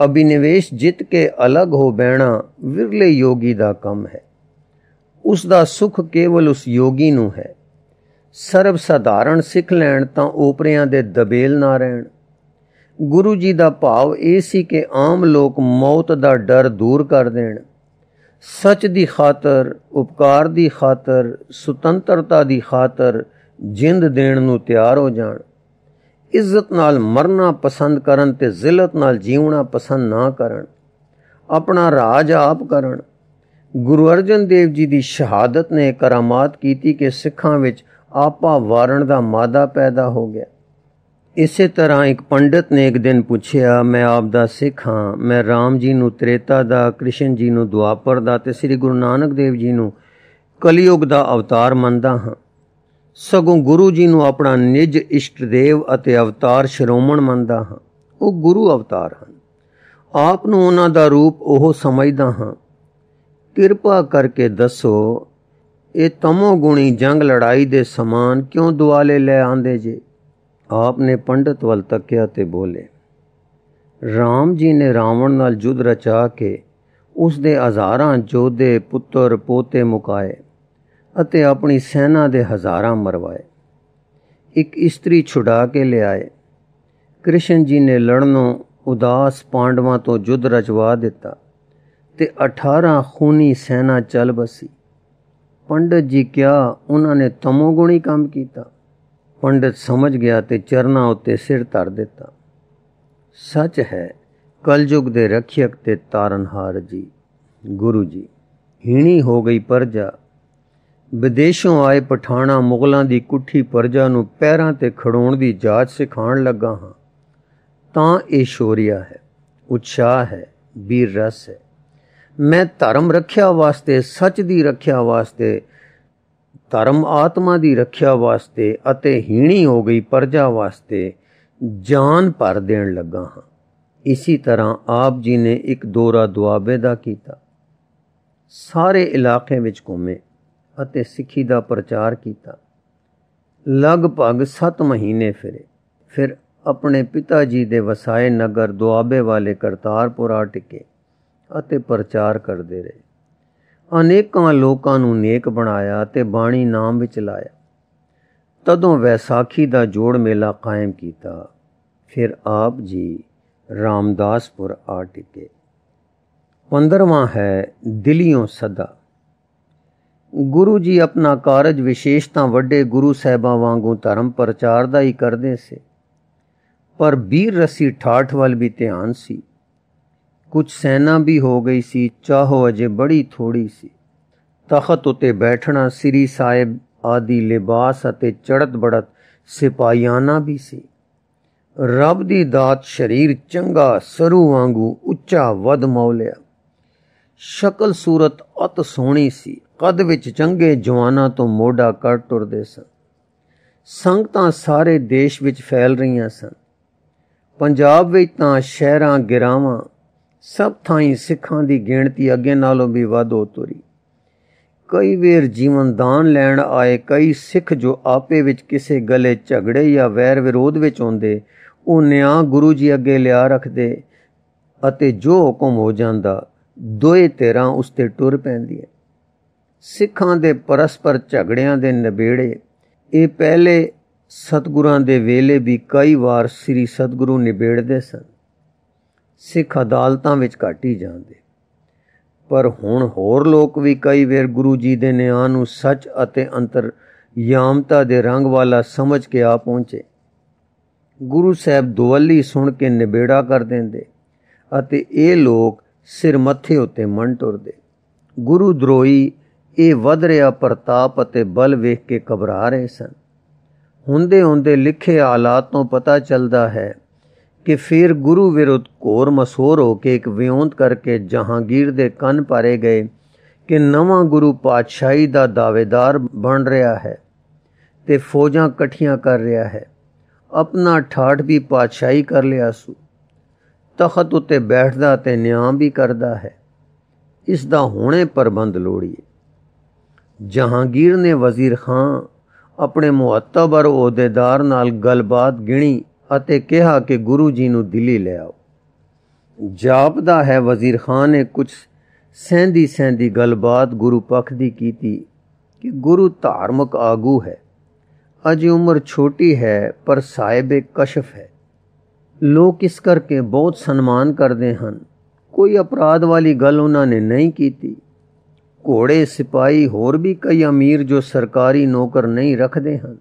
A: ਅਭਿਨਿਵੇਸ਼ ਜਿੱਤ ਕੇ ਅਲੱਗ ਹੋ ਬੈਣਾ ਵਿਰਲੇ ਯੋਗੀ ਦਾ ਕੰਮ ਹੈ ਉਸ ਦਾ ਸੁਖ ਕੇਵਲ ਉਸ ਯੋਗੀ ਨੂੰ ਹੈ ਸਰਬ ਸਧਾਰਨ ਸਿੱਖ ਲੈਣ ਤਾਂ ਓਪਰਿਆਂ ਦੇ ਦਬੇਲ ਨਾ ਰਹਿਣ ਗੁਰੂ ਜੀ ਦਾ ਭਾਵ ਇਹ ਸੀ ਕਿ ਆਮ ਲੋਕ ਮੌਤ ਦਾ ਡਰ ਦੂਰ ਕਰ ਦੇਣ ਸੱਚ ਦੀ ਖਾਤਰ ਉਪਕਾਰ ਦੀ ਖਾਤਰ ਸੁਤੰਤਰਤਾ ਦੀ ਖਾਤਰ ਜਿੰਦ ਦੇਣ ਨੂੰ ਤਿਆਰ ਹੋ ਜਾਣ ਇੱਜ਼ਤ ਨਾਲ ਮਰਨਾ ਪਸੰਦ ਕਰਨ ਤੇ ਜ਼ਿਲਤ ਨਾਲ ਜੀਉਣਾ ਪਸੰਦ ਨਾ ਕਰਨ ਆਪਣਾ ਰਾਜ ਆਪ ਕਰਨ ਗੁਰੂ ਅਰਜਨ ਦੇਵ ਜੀ ਦੀ ਸ਼ਹਾਦਤ ਨੇ ਕਰਾਮਾਤ ਕੀਤੀ ਕਿ ਸਿੱਖਾਂ ਵਿੱਚ ਆਪਾ ਵਾਰਣ ਦਾ ਮਾਦਾ ਪੈਦਾ ਹੋ ਗਿਆ ਇਸੇ ਤਰ੍ਹਾਂ ਇੱਕ ਪੰਡਤ ਨੇ ਇੱਕ ਦਿਨ ਪੁੱਛਿਆ ਮੈਂ ਆਪ ਦਾ ਸਿੱਖ ਹਾਂ ਮੈਂ RAM ਜੀ ਨੂੰ ਤ੍ਰੇਤਾ ਦਾ ਕ੍ਰਿਸ਼ਨ ਜੀ ਨੂੰ ਦੁਆਪਰ ਦਾ ਤੇ ਸ੍ਰੀ ਗੁਰੂ ਨਾਨਕ ਦੇਵ ਜੀ ਨੂੰ ਕਲਯੁਗ ਦਾ ਅਵਤਾਰ ਮੰਨਦਾ ਹਾਂ ਸਗੋਂ ਗੁਰੂ ਜੀ ਨੂੰ ਆਪਣਾ ਨਿਜ ਇਸ਼ਟ ਦੇਵ ਅਤੇ ਅਵਤਾਰ ਸ਼ਰੋਮਣ ਮੰਨਦਾ ਹਾਂ ਉਹ ਗੁਰੂ ਅਵਤਾਰ ਹਨ ਆਪ ਨੂੰ ਉਹਨਾਂ ਦਾ ਰੂਪ ਉਹ ਸਮਝਦਾ ਹਾਂ ਕਿਰਪਾ ਕਰਕੇ ਦੱਸੋ ਇਹ ਤਮੋ ਗੁਣੀ ਜੰਗ ਲੜਾਈ ਦੇ ਸਮਾਨ ਕਿਉਂ ਦੁਆਲੇ ਲੈ ਆਂਦੇ ਜੇ ਆਪ ਨੇ ਪੰਡਤ ਵੱਲ ਤੱਕਿਆ ਤੇ ਬੋਲੇ RAM ਜੀ ਨੇ ਰਾਵਣ ਨਾਲ ਜੁਦ ਰਚਾ ਕੇ ਉਸ ਦੇ ਹਜ਼ਾਰਾਂ ਜੋਧੇ ਪੁੱਤਰ ਪੋਤੇ ਮੁਕਾਏ ਅਤੇ ਆਪਣੀ ਸੈਨਾ ਦੇ ਹਜ਼ਾਰਾਂ ਮਰਵਾਏ ਇੱਕ ਇਸਤਰੀ ਛੁਡਾ ਕੇ ਲਿਆਏ ਕ੍ਰਿਸ਼ਨ ਜੀ ਨੇ ਲੜਨੋਂ ਉਦਾਸ ਪਾਂਡਵਾਂ ਤੋਂ ਜੁਦ ਰਚਵਾ ਦਿੱਤਾ ਤੇ 18 ਖੂਨੀ ਸੈਨਾ ਚੱਲ ਬਸੀ ਪੰਡਤ ਜੀ ਕਿਹਾ ਉਹਨਾਂ ਨੇ ਤਮੋਗੁਣੀ ਕੰਮ ਕੀਤਾ ਪੰਡਤ ਸਮਝ ਗਿਆ ਤੇ ਚਰਨਾ ਉੱਤੇ ਸਿਰ ਧਰ ਦਿੱਤਾ ਸੱਚ ਹੈ ਕਲਯੁਗ ਦੇ ਰਖਿਅਕ ਤੇ ਤਾਰਨਹਾਰ ਜੀ ਗੁਰੂ ਜੀ ਹੀਣੀ ਹੋ ਗਈ ਪਰਜਾ ਵਿਦੇਸ਼ੋਂ ਆਏ ਪਠਾਣਾ ਮੁਗਲਾਂ ਦੀ ਕੁੱਠੀ ਪਰਜਾ ਨੂੰ ਪੈਰਾਂ ਤੇ ਖੜੋਣ ਦੀ ਜਾਚ ਸਿਖਾਣ ਲੱਗਾ ਹਾਂ ਤਾਂ ਇਹ ਸ਼ੋਰੀਆ ਹੈ ਉਤਸ਼ਾਹ ਹੈ ਵੀਰ ਰਸ ਹੈ ਮੈਂ ਧਰਮ ਰੱਖਿਆ ਵਾਸਤੇ ਸੱਚ ਦੀ ਰੱਖਿਆ ਵਾਸਤੇ ਧਰਮ ਆਤਮਾ ਦੀ ਰੱਖਿਆ ਵਾਸਤੇ ਅਤੇ ਹੀਣੀ ਹੋ ਗਈ ਪਰਜਾ ਵਾਸਤੇ ਜਾਨ ਭਰ ਦੇਣ ਲੱਗਾ ਹਾਂ ਇਸੇ ਤਰ੍ਹਾਂ ਆਪ ਜੀ ਨੇ ਇੱਕ ਦੋਰਾ ਦੁਆਬੇ ਦਾ ਕੀਤਾ ਸਾਰੇ ਇਲਾਕੇ ਵਿੱਚ ਘੁੰਮੇ ਅਤੇ ਸਿੱਖੀ ਦਾ ਪ੍ਰਚਾਰ ਕੀਤਾ ਲਗਭਗ 7 ਮਹੀਨੇ ਫਿਰੇ ਫਿਰ ਆਪਣੇ ਪਿਤਾ ਜੀ ਦੇ ਵਸਾਏ ਨਗਰ ਦੁਆਬੇ ਵਾਲੇ ਕਰਤਾਰਪੁਰਾ ਟਿਕੇ ਅਤੇ ਪ੍ਰਚਾਰ ਕਰਦੇ ਰਹੇ ਅਨੇਕਾਂ ਲੋਕਾਂ ਨੂੰ ਨੇਕ ਬਣਾਇਆ ਤੇ ਬਾਣੀ ਨਾਮ ਵਿੱਚ ਲਾਇਆ ਤਦੋਂ ਵੈਸਾਖੀ ਦਾ ਜੋੜ ਮੇਲਾ ਕਾਇਮ ਕੀਤਾ ਫਿਰ ਆਪ ਜੀ ਰਾਮਦਾਸਪੁਰ ਆ ਟਿਕੇ 15ਵਾਂ ਹੈ ਦਿਲਿਓਂ ਸਦਾ ਗੁਰੂ ਜੀ ਆਪਣਾ ਕਾਰਜ ਵਿਸ਼ੇਸ਼ਤਾ ਵੱਡੇ ਗੁਰੂ ਸਾਹਿਬਾਂ ਵਾਂਗੂ ਧਰਮ ਪ੍ਰਚਾਰ ਦਾ ਹੀ ਕਰਦੇ ਸੇ ਪਰ ਵੀਰ ਰਸੀ ਠਾਠ ਵੱਲ ਵੀ ਧਿਆਨ ਸੀ ਕੁਝ ਸੈਨਾ ਵੀ ਹੋ ਗਈ ਸੀ ਚਾਹੋ ਅਜੇ ਬੜੀ ਥੋੜੀ ਸੀ ਤਖਤ ਉਤੇ ਬੈਠਣਾ ਸ੍ਰੀ ਸਾਹਿਬ ਆਦੀ ਲਿਬਾਸ ਅਤੇ ਚੜਤ ਬੜਤ ਸਿਪਾਈਆਨਾ ਵੀ ਸੀ ਰੱਬ ਦੀ ਦਾਤ ਸ਼ਰੀਰ ਚੰਗਾ ਸਰੂ ਵਾਂਗੂ ਉੱਚਾ ਵਦ ਮੌਲਿਆ ਸ਼ਕਲ ਸੂਰਤ ਅਤ ਸੋਹਣੀ ਸੀ ਕਦ ਵਿੱਚ ਚੰਗੇ ਜਵਾਨਾਂ ਤੋਂ ਮੋਢਾ ਕਰ ਟੁਰਦੇ ਸਨ ਸੰਗਤਾਂ ਸਾਰੇ ਦੇਸ਼ ਵਿੱਚ ਫੈਲ ਰਹੀਆਂ ਸਨ ਪੰਜਾਬ ਵਿੱਚ ਤਾਂ ਸ਼ਹਿਰਾਂ ਗਿਰਾਵਾਂ ਸਭ ਥਾਈਂ ਸਿੱਖਾਂ ਦੀ ਗਿਣਤੀ ਅੱਗੇ ਨਾਲੋਂ ਵੀ ਵੱਧ ਹੋ ਤੁਰੀ ਕਈ ਵੇਰ ਜੀਵਨ ਦਾਨ ਲੈਣ ਆਏ ਕਈ ਸਿੱਖ ਜੋ ਆਪੇ ਵਿੱਚ ਕਿਸੇ ਗਲੇ ਝਗੜੇ ਜਾਂ ਵੈਰ ਵਿਰੋਧ ਵਿੱਚ ਹੁੰਦੇ ਉਹ ਨਿਆਂ ਗੁਰੂ ਜੀ ਅੱਗੇ ਲਿਆ ਰੱਖਦੇ ਅਤੇ ਜੋ ਹੁਕਮ ਹੋ ਜਾਂਦਾ ਦੋਏ ਤੇਰਾ ਉਸ ਤੇ ਟੁਰ ਪੈਂਦੀ ਹੈ ਸਿੱਖਾਂ ਦੇ ਪਰਸਪਰ ਝਗੜਿਆਂ ਦੇ ਨਿਬੇੜੇ ਇਹ ਪਹਿਲੇ ਸਤਗੁਰਾਂ ਦੇ ਵੇਲੇ ਵੀ ਕਈ ਵਾਰ ਸ੍ਰੀ ਸਤਗੁਰੂ ਨਿਬੇੜਦੇ ਸਨ ਸਿੱਖ ਅਦਾਲਤਾਂ ਵਿੱਚ ਘਾਟੀ ਹੀ ਜਾਂਦੇ ਪਰ ਹੁਣ ਹੋਰ ਲੋਕ ਵੀ ਕਈ ਵੇਰ ਗੁਰੂ ਜੀ ਦੇ ਨਿਆਂ ਨੂੰ ਸੱਚ ਅਤੇ ਅੰਤਰ ਯਾਮਤਾ ਦੇ ਰੰਗ ਵਾਲਾ ਸਮਝ ਕੇ ਆ ਪਹੁੰਚੇ ਗੁਰੂ ਸਾਹਿਬ ਦੁਵੱਲੀ ਸੁਣ ਕੇ ਨਿਬੇੜਾ ਕਰ ਦਿੰਦੇ ਅਤੇ ਇਹ ਲੋਕ ਸਿਰ ਮੱਥੇ ਉੱਤੇ ਮਨ ਟੁਰਦੇ ਗੁਰੂ ਦਰੋਈ ਇਹ ਵਧ ਰਿਹਾ ਪ੍ਰਤਾਪ ਅਤੇ ਬਲ ਵੇਖ ਕੇ ਘਬਰਾ ਰਹੇ ਸਨ ਹੁੰਦੇ ਹੁੰਦੇ ਲਿਖੇ ਹਾਲਾਤ ਤੋਂ ਪਤਾ ਚੱਲਦਾ ਹੈ ਕਿ ਫਿਰ ਗੁਰੂ ਵਿਰੁੱਧ ਘੋਰ ਮਸੋਰ ਹੋ ਕੇ ਇੱਕ ਵਿਉਂਤ ਕਰਕੇ ਜਹਾਂਗੀਰ ਦੇ ਕੰਨ ਪਾਰੇ ਗਏ ਕਿ ਨਵਾਂ ਗੁਰੂ ਪਾਤਸ਼ਾਹੀ ਦਾ ਦਾਵੇਦਾਰ ਬਣ ਰਿਹਾ ਹੈ ਤੇ ਫੌਜਾਂ ਇਕੱਠੀਆਂ ਕਰ ਰਿਹਾ ਹੈ ਆਪਣਾ ਠਾਠ ਵੀ ਪਾਤਸ਼ਾਹੀ ਕਰ ਲਿਆ ਸੂ ਤਖਤ ਉਤੇ ਬੈਠਦਾ ਤੇ ਨਿਆਂ ਵੀ ਕਰਦਾ ਹੈ ਇਸ ਦਾ ਹੁਣੇ ਪ੍ਰਬੰਧ ਲੋੜੀਏ ਜਹਾਂਗੀਰ ਨੇ ਵਜ਼ੀਰ ਖਾਨ ਆਪਣੇ ਮੁਅੱਤਬਰ ਅਹੁਦੇਦਾਰ ਨਾਲ ਗੱਲਬਾਤ ਗਿਣੀ ਅਤੇ ਕਿਹਾ ਕਿ ਗੁਰੂ ਜੀ ਨੂੰ ਦਿੱਲੀ ਲੈ ਆਓ ਜਾਪਦਾ ਹੈ ਵਜ਼ੀਰ ਖਾਨ ਨੇ ਕੁਝ ਸਹਿੰਦੀ ਸਹਿੰਦੀ ਗੱਲਬਾਤ ਗੁਰੂ ਪਖ ਦੀ ਕੀਤੀ ਕਿ ਗੁਰੂ ਧਾਰਮਿਕ ਆਗੂ ਹੈ ਅਜੇ ਉਮਰ ਛੋਟੀ ਹੈ ਪਰ ਸਾਹਿਬ ਕਸ਼ਫ ਹੈ ਲੋਕ ਇਸ ਕਰਕੇ ਬਹੁਤ ਸਨਮਾਨ ਕਰਦੇ ਹਨ ਕੋਈ ਅਪਰਾਧ ਵਾਲੀ ਗੱਲ ਉਹਨਾਂ ਨੇ ਨਹੀਂ ਕੀਤੀ ਘੋੜੇ ਸਿਪਾਈ ਹੋਰ ਵੀ ਕਈ ਅਮੀਰ ਜੋ ਸਰਕਾਰੀ ਨੌਕਰ ਨਹੀਂ ਰੱਖਦੇ ਹਨ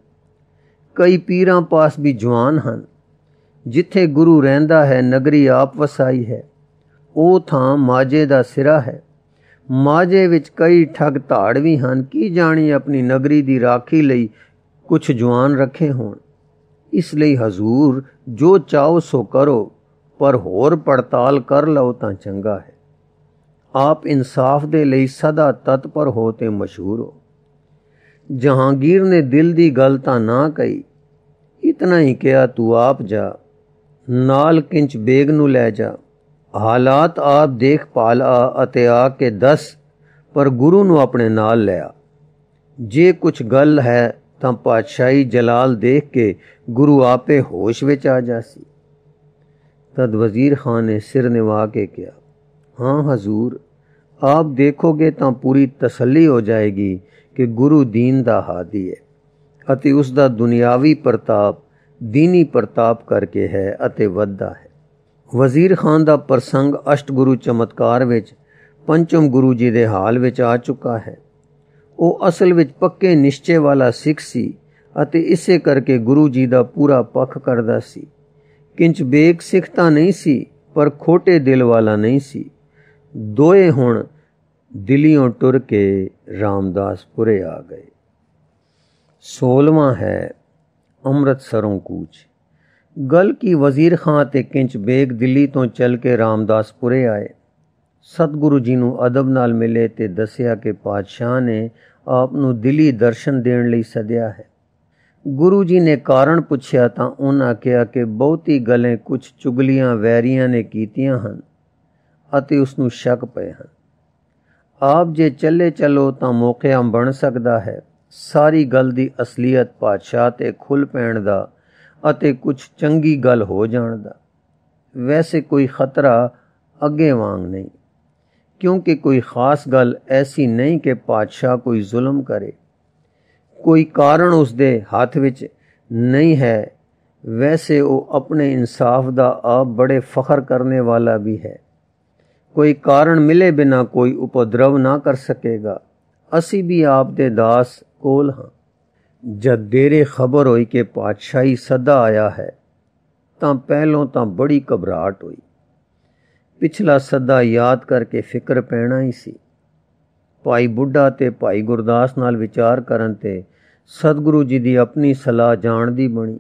A: ਕਈ ਪੀਰਾਂ ਪਾਸ ਵੀ ਜਵਾਨ ਹਨ ਜਿੱਥੇ ਗੁਰੂ ਰਹਿੰਦਾ ਹੈ ਨਗਰੀ ਆਪ ਵਸਾਈ ਹੈ ਉਹ ਥਾਂ ਮਾਜੇ ਦਾ ਸਿਰਾ ਹੈ ਮਾਜੇ ਵਿੱਚ ਕਈ ਠੱਗ ਧਾੜ ਵੀ ਹਨ ਕੀ ਜਾਣੀ ਆਪਣੀ ਨਗਰੀ ਦੀ ਰਾਖੀ ਲਈ ਕੁਝ ਜਵਾਨ ਰੱਖੇ ਹੋਣ ਇਸ ਲਈ ਹਜ਼ੂਰ ਜੋ ਚਾਹੋ ਸੋ ਕਰੋ ਪਰ ਹੋਰ ਪੜਤਾਲ ਕਰ ਲਓ ਤਾਂ ਚੰਗਾ ਹੈ ਆਪ ਇਨਸਾਫ ਦੇ ਲਈ ਸਦਾ ਤਤਪਰ ਹੋ ਤੇ ਮਸ਼ਹੂਰ ਹੋ ਜਹਾਂਗੀਰ ਨੇ ਦਿਲ ਦੀ ਗੱਲ ਤਾਂ ਨਾ ਕਹੀ ਇਤਨਾ ਹੀ ਕਿਹਾ ਤੂੰ ਆਪ ਜਾ ਨਾਲ ਕਿੰਚ ਬੇਗ ਨੂੰ ਲੈ ਜਾ ਹਾਲਾਤ ਆਪ ਦੇਖ ਪਾਲ ਆ ਅਤੇ ਆ ਕੇ ਦੱਸ ਪਰ ਗੁਰੂ ਨੂੰ ਆਪਣੇ ਨਾਲ ਲੈ ਆ ਜੇ ਕੁਛ ਗੱਲ ਹੈ ਤਾਂ ਪਾਤਸ਼ਾਹੀ ਜਲਾਲ ਦੇਖ ਕੇ ਗੁਰੂ ਆਪੇ ਹੋਸ਼ ਵਿੱਚ ਆ ਜਾਸੀ तद वज़ीर खान ने सिर निवा के किया हाँ हजूर आप देखोगे तो पूरी तसली हो जाएगी कि गुरु दीन का हादी है ਅਤੇ ਉਸ ਦਾ ਦੁਨਿਆਵੀ ਪ੍ਰਤਾਪ ਦੀਨੀ ਪ੍ਰਤਾਪ ਕਰਕੇ ਹੈ ਅਤੇ ਵੱਧਾ ਹੈ ਵਜ਼ੀਰ ਖਾਨ ਦਾ ਪ੍ਰਸੰਗ ਅਸ਼ਟਗੁਰੂ ਚਮਤਕਾਰ ਵਿੱਚ ਪੰਚਮ ਗੁਰੂ ਜੀ ਦੇ ਹਾਲ ਵਿੱਚ ਆ ਚੁੱਕਾ ਹੈ ਉਹ ਅਸਲ ਵਿੱਚ ਪੱਕੇ ਨਿਸ਼ਚੇ ਵਾਲਾ ਸਿੱਖ ਸੀ ਅਤੇ ਇਸੇ ਕਰਕੇ ਗੁਰੂ ਜੀ ਦਾ ਪੂਰਾ ਪੱਖ ਕਰਦਾ ਸੀ ਕਿੰਚ ਬੇਕ ਸਿੱਖਤਾ ਨਹੀਂ ਸੀ ਪਰ ਖੋਟੇ ਦਿਲ ਵਾਲਾ ਨਹੀਂ ਸੀ ਦੋਏ ਹੁਣ ਦਿਲੀੋਂ ਟੁਰ ਕੇ ਰਾਮਦਾਸਪੁਰੇ ਆ ਗਏ 16ਵਾਂ ਹੈ ਅੰਮ੍ਰਿਤਸਰੋਂ ਕੂਚ ਗਲ ਕੀ ਵਜ਼ੀਰ ਖਾਂ ਤੇ ਕਿੰਚ ਬੇਗ ਦਿੱਲੀ ਤੋਂ ਚੱਲ ਕੇ ਰਾਮਦਾਸਪੁਰੇ ਆਏ ਸਤਗੁਰੂ ਜੀ ਨੂੰ ਅਦਬ ਨਾਲ ਮਿਲੇ ਤੇ ਦੱਸਿਆ ਕਿ ਪਾਤਸ਼ਾਹ ਨੇ ਆਪ ਨੂੰ ਦਿੱਲੀ ਦਰਸ਼ਨ ਦੇਣ ਲਈ ਸੱਦਿਆ ਹੈ ਗੁਰੂ ਜੀ ਨੇ ਕਾਰਨ ਪੁੱਛਿਆ ਤਾਂ ਉਹਨਾਂ ਕਿਹਾ ਕਿ ਬਹੁਤੀ ਗੱਲਾਂ ਕੁਝ ਚੁਗਲੀਆਂ ਵੈਰੀਆਂ ਨੇ ਕੀਤੀਆਂ ਹਨ ਅਤੇ ਉਸ ਨੂੰ ਸ਼ੱਕ ਪਏ ਹਨ ਆਪ ਜੇ ਚੱਲੇ ਚਲੋ ਤਾਂ ਮੌਕਾ ਬਣ ਸਕਦਾ ਹੈ ਸਾਰੀ ਗੱਲ ਦੀ ਅਸਲੀਅਤ ਪਾਤਸ਼ਾਹ ਤੇ ਖੁੱਲ ਪੈਣ ਦਾ ਅਤੇ ਕੁਝ ਚੰਗੀ ਗੱਲ ਹੋ ਜਾਣ ਦਾ ਵੈਸੇ ਕੋਈ ਖਤਰਾ ਅੱਗੇ ਵਾਂਗ ਨਹੀਂ ਕਿਉਂਕਿ ਕੋਈ ਖਾਸ ਗੱਲ ਐਸੀ ਨਹੀਂ ਕਿ ਪਾਤਸ਼ਾਹ ਕੋਈ ਜ਼ੁਲਮ ਕਰੇ ਕੋਈ ਕਾਰਨ ਉਸ ਦੇ ਹੱਥ ਵਿੱਚ ਨਹੀਂ ਹੈ ਵੈਸੇ ਉਹ ਆਪਣੇ ਇਨਸਾਫ ਦਾ ਆਪ ਬੜੇ ਫਖਰ ਕਰਨੇ ਵਾਲਾ ਵੀ ਹੈ ਕੋਈ ਕਾਰਨ ਮਿਲੇ ਬਿਨਾ ਕੋਈ ਉਪਦਰਵ ਨਾ ਕਰ ਸਕੇਗਾ ਅਸੀਂ ਵੀ ਆਪ ਦੇ ਦਾਸ ਕੋਲ ਹਾਂ ਜਦ ਦੇਰੇ ਖਬਰ ਹੋਈ ਕਿ ਪਾਤਸ਼ਾਹੀ ਸਦਾ ਆਇਆ ਹੈ ਤਾਂ ਪਹਿਲੋਂ ਤਾਂ ਬੜੀ ਘਬਰਾਹਟ ਹੋਈ ਪਿਛਲਾ ਸਦਾ ਯਾਦ ਕਰਕੇ ਫਿਕਰ ਪੈਣਾ ਹੀ ਸੀ ਭਾਈ ਬੁੱਢਾ ਤੇ ਭਾਈ ਗੁਰਦਾਸ ਨਾਲ ਵਿਚਾਰ ਕਰਨ ਤੇ ਸਤਿਗੁਰੂ ਜੀ ਦੀ ਆਪਣੀ ਸਲਾਹ ਜਾਣ ਦੀ ਬਣੀ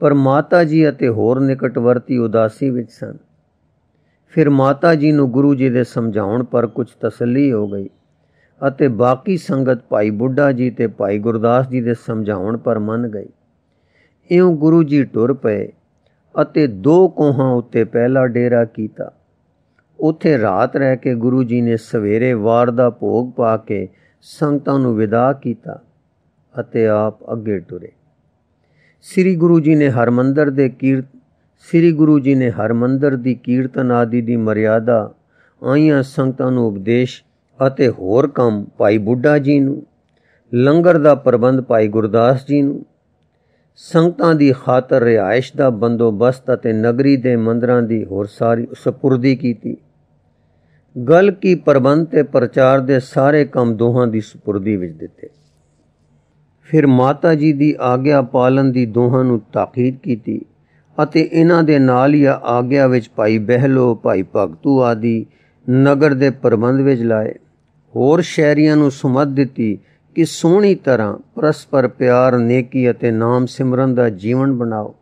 A: ਪਰ ਮਾਤਾ ਜੀ ਅਤੇ ਹੋਰ ਨਿਕਟਵਰਤੀ ਉਦਾਸੀ ਵਿੱਚ ਸਨ ਫਿਰ ਮਾਤਾ ਜੀ ਨੂੰ ਗੁਰੂ ਜੀ ਦੇ ਸਮਝਾਉਣ ਪਰ ਕੁਝ ਤਸੱਲੀ ਹੋ ਗਈ ਅਤੇ ਬਾਕੀ ਸੰਗਤ ਭਾਈ ਬੁੱਢਾ ਜੀ ਤੇ ਭਾਈ ਗੁਰਦਾਸ ਜੀ ਦੇ ਸਮਝਾਉਣ ਪਰ ਮੰਨ ਗਈ ਇਉਂ ਗੁਰੂ ਜੀ ਟੁਰ ਪਏ ਅਤੇ ਦੋ ਕੋਹਾਂ ਉੱਤੇ ਪਹਿਲਾ ਡੇਰਾ ਕੀਤਾ ਉੱਥੇ ਰਾਤ ਰਹਿ ਕੇ ਗੁਰੂ ਜੀ ਨੇ ਸਵੇਰੇ ਵਾਰ ਦਾ ਭੋਗ ਪਾ ਕੇ ਸੰਗਤਾਂ ਨੂੰ ਵਿਦਾ ਕੀਤਾ ਅਤੇ ਆਪ ਅੱਗੇ ਟੁਰੇ ਸ੍ਰੀ ਗੁਰੂ ਜੀ ਨੇ ਹਰਮੰਦਰ ਦੇ ਕੀਰਤ ਸ੍ਰੀ ਗੁਰੂ ਜੀ ਨੇ ਹਰਮੰਦਰ ਦੀ ਕੀਰਤਨ ਆਦਿ ਦੀ ਮਰਿਆਦਾ ਆਈਆਂ ਸੰਗਤਾਂ ਨੂੰ ਉਪਦੇਸ਼ ਅਤੇ ਹੋਰ ਕੰਮ ਭਾਈ ਬੁੱਢਾ ਜੀ ਨੂੰ ਲੰਗਰ ਦਾ ਪ੍ਰਬੰਧ ਭਾਈ ਗੁਰਦਾਸ ਜੀ ਨੂੰ ਸੰਗਤਾਂ ਦੀ ਖਾਤਰ ਰਿਹਾਇਸ਼ ਦਾ ਬੰਦੋਬਸਤ ਅਤੇ ਨਗਰੀ ਦੇ ਮੰਦਰਾਂ ਦੀ ਹੋਰ ਸਾਰੀ ਸਪੁਰਦੀ ਕੀਤੀ ਗਲ ਕੀ ਪ੍ਰਬੰਧ ਤੇ ਪ੍ਰਚਾਰ ਦੇ ਸਾਰੇ ਕੰਮ ਦੋਹਾਂ ਦੀ ਸਪੁਰਦੀ ਵਿੱਚ ਦਿੱਤੇ ਫਿਰ ਮਾਤਾ ਜੀ ਦੀ ਆਗਿਆ ਪਾਲਨ ਦੀ ਦੋਹਾਂ ਨੂੰ ਤਾਕੀਦ ਕੀਤੀ ਅਤੇ ਇਹਨਾਂ ਦੇ ਨਾਲ ਹੀ ਆਗਿਆ ਵਿੱਚ ਭਾਈ ਬਹਿਲੋ ਭਾਈ ਭਗਤੂ ਆਦੀ ਨਗਰ ਦੇ ਪ੍ਰਬੰਧ ਵਿੱਚ ਲਾਏ ਹੋਰ ਸ਼ਹਿਰੀਆਂ ਨੂੰ ਸੁਮਤ ਦਿੱਤੀ ਕਿ ਸੋਹਣੀ ਤਰ੍ਹਾਂ ਪਰਸਪਰ ਪਿਆਰ ਨੇਕੀ ਅਤੇ ਨਾਮ ਸਿਮਰਨ ਦਾ ਜੀਵਨ ਬਣਾਓ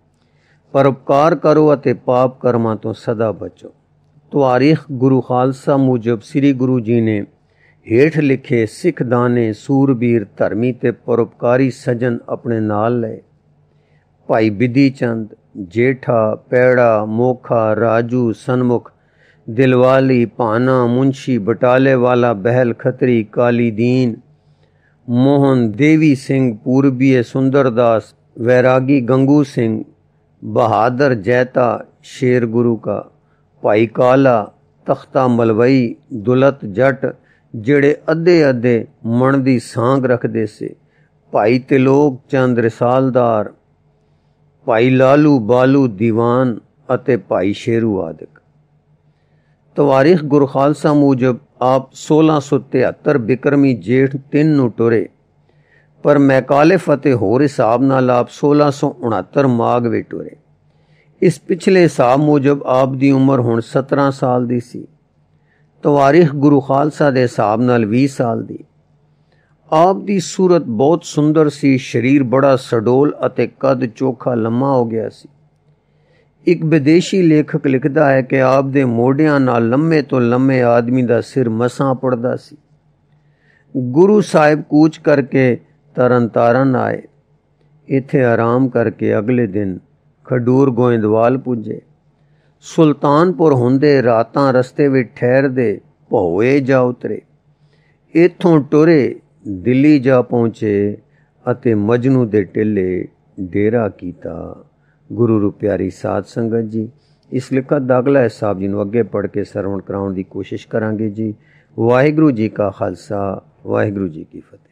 A: ਪਰਉਪਕਾਰ ਕਰੋ ਅਤੇ ਪਾਪ ਕਰਮਾਂ ਤੋਂ ਸਦਾ ਬਚੋ ਤਵਾਰੀਖ ਗੁਰੂ ਖਾਲਸਾ ਮੁਜਬ ਸ੍ਰੀ ਗੁਰੂ ਜੀ ਨੇ ਹੇਠ ਲਿਖੇ ਸਿੱਖ ਦਾਨੇ ਸੂਰਬੀਰ ਧਰਮੀ ਤੇ ਪਰਉਪਕਾਰੀ ਸਜਣ ਆਪਣੇ ਨਾਲ ਲਏ ਭਾਈ ਬਿਧੀ ਚੰਦ ਜੇਠਾ ਪੈੜਾ ਮੋਖਾ ਰਾਜੂ ਸਨਮੁਖ ਦਿਲਵਾਲੀ ਭਾਨਾ ਮੁੰਸ਼ੀ ਬਟਾਲੇ ਵਾਲਾ ਬਹਿਲ ਖਤਰੀ ਕਾਲੀ ਦੀਨ ਮੋਹਨ ਦੇਵੀ ਸਿੰਘ ਪੂਰਬੀਏ ਸੁੰਦਰਦਾਸ ਵੈਰਾਗੀ ਗੰਗੂ ਸਿੰਘ ਬਹਾਦਰ ਜੈਤਾ ਸ਼ੇਰ ਗੁਰੂ ਕਾ ਭਾਈ ਕਾਲਾ ਤਖਤਾ ਮਲਵਈ ਦੁਲਤ ਜੱਟ ਜਿਹੜੇ ਅੱਧੇ ਅੱਧੇ ਮਣ ਦੀ ਸਾਂਗ ਰੱਖਦੇ ਸੇ ਭਾਈ ਤਿਲੋਕ ਚੰਦ ਰਸਾਲਦਾਰ ਭਾਈ ਲਾਲੂ ਬਾਲੂ ਦੀਵਾਨ ਅਤੇ ਭਾਈ ਸ਼ੇਰੂ ਆਦਿਕ ਤਵਾਰੀਖ ਗੁਰੂ ਖਾਲਸਾ ਮੂਜਬ ਆਪ 1673 ਬਿਕਰਮੀ ਜੇਠ 3 ਨੂੰ ਟੁਰੇ ਪਰ ਮੈਕਾਲੇ ਫਤਿਹ ਹੋਰ ਹਿਸਾਬ ਨਾਲ ਆਪ 1669 ਮਾਗ ਵਿੱਚ ਟੁਰੇ ਇਸ ਪਿਛਲੇ ਹਿਸਾਬ ਮੁਜਬ ਆਪ ਦੀ ਉਮਰ ਹੁਣ 17 ਸਾਲ ਦੀ ਸੀ ਤਵਾਰੀਖ ਗੁਰੂ ਖਾਲਸਾ ਦੇ ਹਿਸਾਬ ਨਾਲ 20 ਸਾਲ ਦੀ ਆਪ ਦੀ ਸੂਰਤ ਬਹੁਤ ਸੁੰਦਰ ਸੀ ਸਰੀਰ ਬੜਾ ਸਡੋਲ ਅਤੇ ਕਦ ਚੋਖਾ ਲੰਮਾ ਹੋ ਗਿਆ ਸੀ ਇੱਕ ਵਿਦੇਸ਼ੀ ਲੇਖਕ ਲਿਖਦਾ ਹੈ ਕਿ ਆਪ ਦੇ ਮੋਢਿਆਂ ਨਾਲ ਲੰਮੇ ਤੋਂ ਲੰਮੇ ਆਦਮੀ ਦਾ ਸਿਰ ਮਸਾਂ ਪੜਦਾ ਸੀ ਗੁਰੂ ਸਾਹਿਬ ਕੂਚ ਕਰਕੇ ਤਰਨਤਾਰਨ ਆਏ ਇੱਥੇ ਆਰਾਮ ਕਰਕੇ ਅਗਲੇ ਦਿਨ ਖਡੂਰ ਗੋਇੰਦਵਾਲ ਪੁੱਜੇ ਸੁਲਤਾਨਪੁਰ ਹੁੰਦੇ ਰਾਤਾਂ ਰਸਤੇ ਵਿੱਚ ਠਹਿਰਦੇ ਭੋਏ ਜਾ ਉਤਰੇ ਇੱਥੋਂ ਟੁਰੇ ਦਿੱਲੀ ਜਾ ਪਹੁੰਚੇ ਅਤੇ ਮਜਨੂ ਦੇ ਟਿੱਲੇ ਡੇਰਾ ਕੀਤਾ ਗੁਰੂ ਰੂਪਿਆਰੀ ਸਾਧ ਸੰਗਤ ਜੀ ਇਸ ਲਿਖਤ ਦਾ ਅਗਲਾ ਹਿੱਸਾ ਜੀ ਨੂੰ ਅੱਗੇ ਪੜ੍ਹ ਕੇ ਸਰਵਣ ਕਰਾਉਣ ਦੀ ਕੋਸ਼ਿਸ਼ ਕਰਾਂਗੇ ਜੀ ਵਾਹਿਗੁਰੂ ਜੀ ਕਾ ਖਾਲਸਾ ਵਾਹਿਗੁਰੂ ਜੀ ਕੀ ਫਤਿਹ